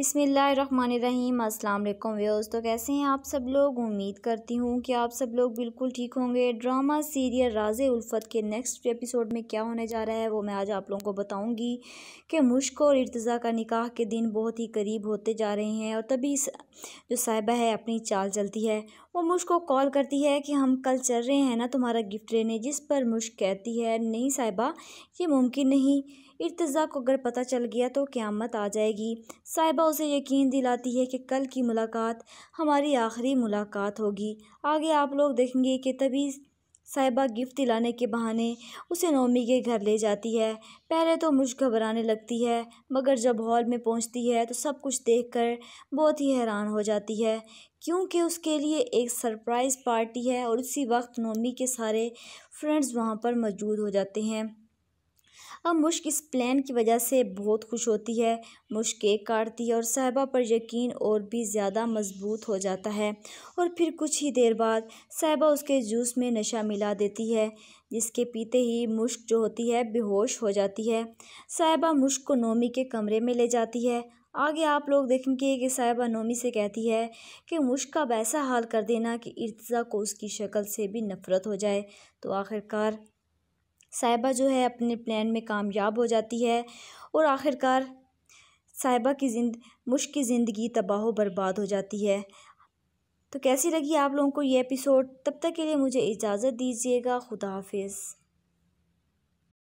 अस्सलाम वालेकुम व्यूअर्स तो कैसे हैं आप सब लोग उम्मीद करती हूँ कि आप सब लोग बिल्कुल ठीक होंगे ड्रामा सीरियल राजे उल्फत के नेक्स्ट एपिसोड में क्या होने जा रहा है वो मैं आज आप लोगों को बताऊंगी कि मुश्क और इर्तज़ा का निकाह के दिन बहुत ही करीब होते जा रहे हैं और तभी जो साहिबा है अपनी चाल चलती है वो मुझ को कॉल करती है कि हम कल चल रहे हैं ना तुम्हारा गिफ्ट लेने जिस पर मुझ कहती है नहीं साहिबा ये मुमकिन नहीं इर्तज़ा को अगर पता चल गया तो क़्यामत आ जाएगी साहिबा उसे यकीन दिलाती है कि कल की मुलाकात हमारी आखिरी मुलाकात होगी आगे आप लोग देखेंगे कि तभी साहिबा गिफ्ट दिलाने के बहाने उसे नोमी के घर ले जाती है पहले तो मुझ घबराने लगती है मगर जब हॉल में पहुंचती है तो सब कुछ देखकर बहुत ही हैरान हो जाती है क्योंकि उसके लिए एक सरप्राइज़ पार्टी है और उसी वक्त नोमी के सारे फ्रेंड्स वहाँ पर मौजूद हो जाते हैं अब हाँ, मुश्क इस प्लान की वजह से बहुत खुश होती है मुश्क केक काटती है और साहिबा पर यकीन और भी ज़्यादा मजबूत हो जाता है और फिर कुछ ही देर बाद साहिबा उसके जूस में नशा मिला देती है जिसके पीते ही मुश्क जो होती है बेहोश हो जाती है साहिबा मुश्क को नोमी के कमरे में ले जाती है आगे आप लोग देखेंगे कि साहिबा नोमी से कहती है कि मुश्क का वैसा हाल कर देना कि इर्तज़ा को उसकी शक्ल से भी नफ़रत हो जाए तो आखिरकार साहिबा जो है अपने प्लान में कामयाब हो जाती है और आखिरकार साहिबा की जिंद मुश्क की ज़िंदगी तबाह बर्बाद हो जाती है तो कैसी लगी आप लोगों को ये एपिसोड तब तक के लिए मुझे इजाज़त दीजिएगा खुदा हाफिज़